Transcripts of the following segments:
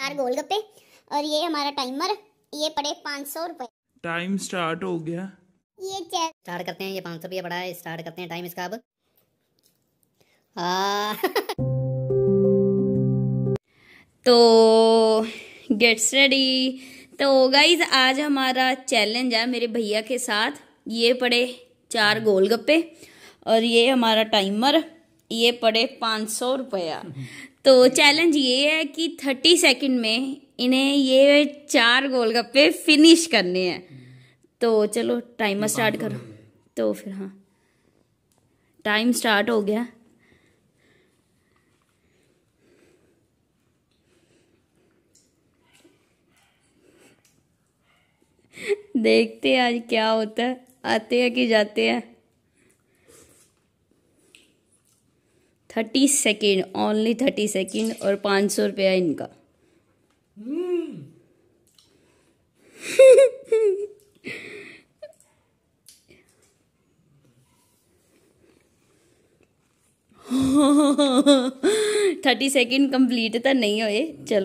चार गोलगप्पे और ये हमारा टाइमर ये पड़े पाँच सौ रुपये टाइम स्टार्ट हो गया ये स्टार्ट करते हैं ये पाँच सौ रुपया पड़ा है स्टार्ट करते हैं टाइम इसका अब तो गेट्स रेडी तो गाइज आज हमारा चैलेंज है मेरे भैया के साथ ये पड़े चार गोलगप्पे और ये हमारा टाइमर ये पड़े पाँच सौ रुपया तो चैलेंज ये है कि थर्टी सेकेंड में इन्हें ये चार गोलगप्पे फिनिश करने हैं तो चलो टाइम स्टार्ट करो तो फिर हाँ टाइम स्टार्ट हो गया देखते हैं आज क्या होता है आते हैं कि जाते हैं thirty second only thirty second और पाँच सौ रुपया इनका थर्टी सेकेंड कंप्लीट तो नहीं हो चलो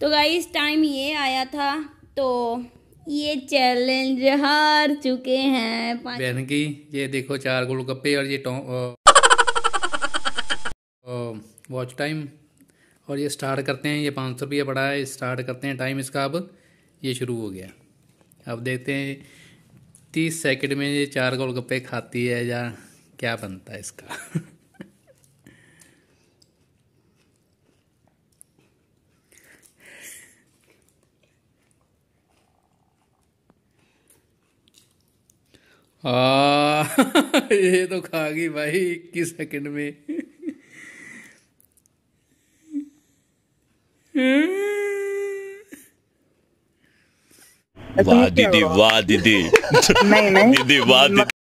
तो गाइस टाइम ये आया था तो ये चैलेंज हार चुके हैं बहन की ये देखो चार गोलगप्पे और ये वॉच टाइम और ये स्टार्ट करते हैं ये पाँच सौ रुपया पड़ा है स्टार्ट करते हैं टाइम इसका अब ये शुरू हो गया अब देखते हैं तीस सेकंड में ये चार गोलगप्पे खाती है या क्या बनता है इसका आ, हाँ, ये तो खा गई भाई इक्कीस सेकंड में वाह दीदी वाह दीदी नहीं नहीं दीदी वाह दीदी